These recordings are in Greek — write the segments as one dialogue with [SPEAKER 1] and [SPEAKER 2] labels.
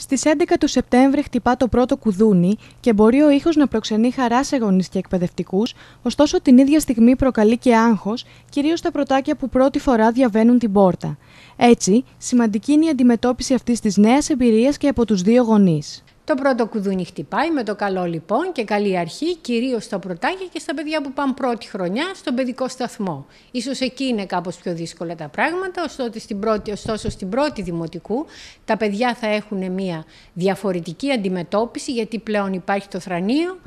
[SPEAKER 1] Στι 11 του Σεπτέμβρη χτυπά το πρώτο κουδούνι και μπορεί ο ήχος να προξενεί χαρά σε γονείς και εκπαιδευτικούς, ωστόσο την ίδια στιγμή προκαλεί και άγχος, κυρίως στα πρωτάκια που πρώτη φορά διαβαίνουν την πόρτα. Έτσι, σημαντική είναι η αντιμετώπιση αυτής της νέας εμπειρίας και από τους δύο γονείς.
[SPEAKER 2] Το πρώτο κουδούνι χτυπάει με το καλό λοιπόν και καλή αρχή, κυρίως στα πρωτάκια και στα παιδιά που πάνε πρώτη χρονιά στον παιδικό σταθμό. Ίσως εκεί είναι κάπως πιο δύσκολα τα πράγματα, ωστόσο στην πρώτη, ωστόσο στην πρώτη δημοτικού τα παιδιά θα έχουν μια διαφορετική αντιμετώπιση γιατί πλέον υπάρχει το θρανείο,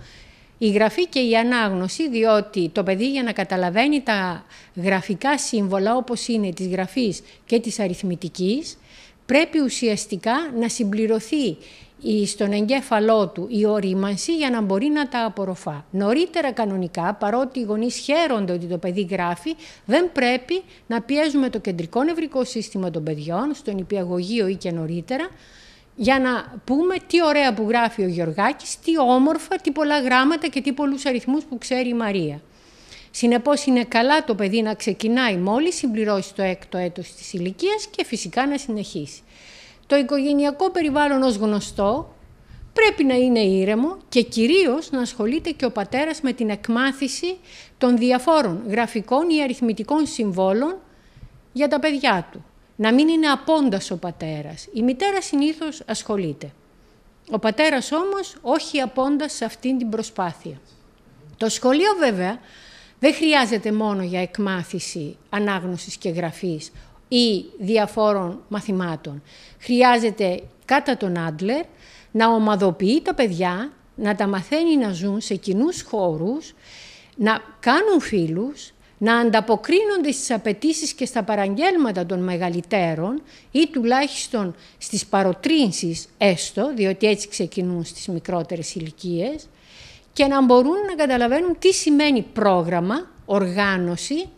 [SPEAKER 2] η γραφή και η ανάγνωση, διότι το παιδί για να καταλαβαίνει τα γραφικά σύμβολα όπως είναι της γραφής και της αριθμητικής, πρέπει ουσιαστικά να συμπληρωθεί στον εγκέφαλό του η ορίμανση για να μπορεί να τα απορροφά. Νωρίτερα κανονικά, παρότι οι γονείς χαίρονται ότι το παιδί γράφει, δεν πρέπει να πιέζουμε το κεντρικό νευρικό σύστημα των παιδιών, στον υπηαγωγείο ή και νωρίτερα, για να πούμε τι ωραία που γράφει ο Γεωργάκης, τι όμορφα, τι πολλά γράμματα και τι πολλούς αριθμούς που ξέρει η Μαρία. Συνεπώς είναι καλά το παιδί να ξεκινάει μόλις συμπληρώσει το έκτο έτος της ηλικίας και φυσικά να συνεχίσει. Το οικογενειακό περιβάλλον ως γνωστό πρέπει να είναι ήρεμο και κυρίως να ασχολείται και ο πατέρας με την εκμάθηση των διαφόρων γραφικών ή αριθμητικών συμβόλων για τα παιδιά του. Να μην είναι απόντας ο πατέρας. Η μητέρα συνήθως ασχολείται. Ο πατέρας όμως όχι απόντας σε αυτή την προσπάθεια. Το σχολείο βέβαια δεν χρειάζεται μόνο για εκμάθηση ανάγνωσης και γραφής ή διαφόρων μαθημάτων. Χρειάζεται κατά τον Άντλερ να ομαδοποιεί τα παιδιά, να τα μαθαίνει να ζουν σε κοινούς χώρους, να κάνουν φίλους, να ανταποκρίνονται στις απαιτήσεις και στα παραγγέλματα των μεγαλυτέρων ή τουλάχιστον στις παροτρύνσεις έστω, διότι έτσι ξεκινούν στις μικρότερες ηλικίες, και να μπορούν να καταλαβαίνουν τι σημαίνει πρόγραμμα, οργάνωση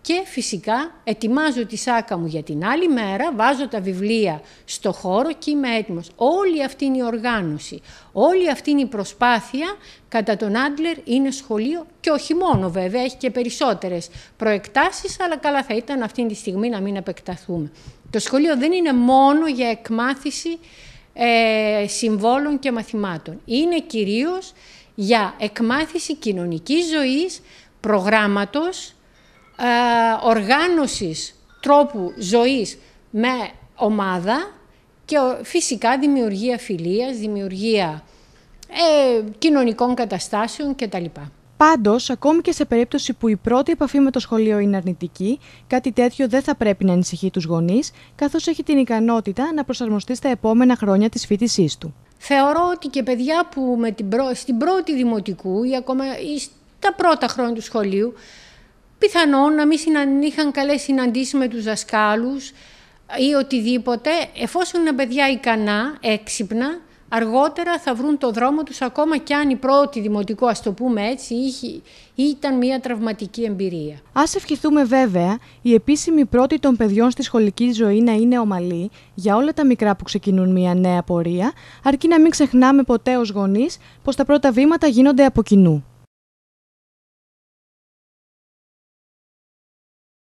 [SPEAKER 2] και φυσικά ετοιμάζω τη σάκα μου για την άλλη μέρα, βάζω τα βιβλία στο χώρο και είμαι έτοιμος. Όλη αυτή η οργάνωση, όλη αυτή η προσπάθεια κατά τον Άντλερ είναι σχολείο και όχι μόνο βέβαια, έχει και περισσότερες προεκτάσεις, αλλά καλά θα ήταν αυτή τη στιγμή να μην επεκταθούμε. Το σχολείο δεν είναι μόνο για εκμάθηση ε, συμβόλων και μαθημάτων. Είναι κυρίως για εκμάθηση κοινωνικής ζωής, προγράμματος, ε, οργάνωσης τρόπου ζωής με ομάδα και φυσικά δημιουργία φιλίας, δημιουργία ε, κοινωνικών καταστάσεων κτλ.
[SPEAKER 1] Πάντως, ακόμη και σε περίπτωση που η πρώτη επαφή με το σχολείο είναι αρνητική, κάτι τέτοιο δεν θα πρέπει να ανησυχεί τους γονείς, καθώς έχει την ικανότητα να προσαρμοστεί στα επόμενα χρόνια της φοιτησής του.
[SPEAKER 2] Θεωρώ ότι και παιδιά που στην πρώτη δημοτικού ή ακόμα ή στα πρώτα χρόνια του σχολείου πιθανόν να μην είχαν καλές συναντήσεις με τους δασκάλους ή οτιδήποτε, εφόσον είναι παιδιά ικανά, έξυπνα, αργότερα θα βρουν το δρόμο τους ακόμα κι αν η πρώτη δημοτικό, ας το πούμε έτσι, είχε, ήταν μια τραυματική εμπειρία.
[SPEAKER 1] Ας ευχηθούμε βέβαια η επίσημη πρώτη των παιδιών στη σχολική ζωή να είναι ομαλή για όλα τα μικρά που ξεκινούν μια νέα πορεία, αρκεί να μην ξεχνάμε ποτέ ως γονείς πως τα πρώτα βήματα γίνονται από κοινού.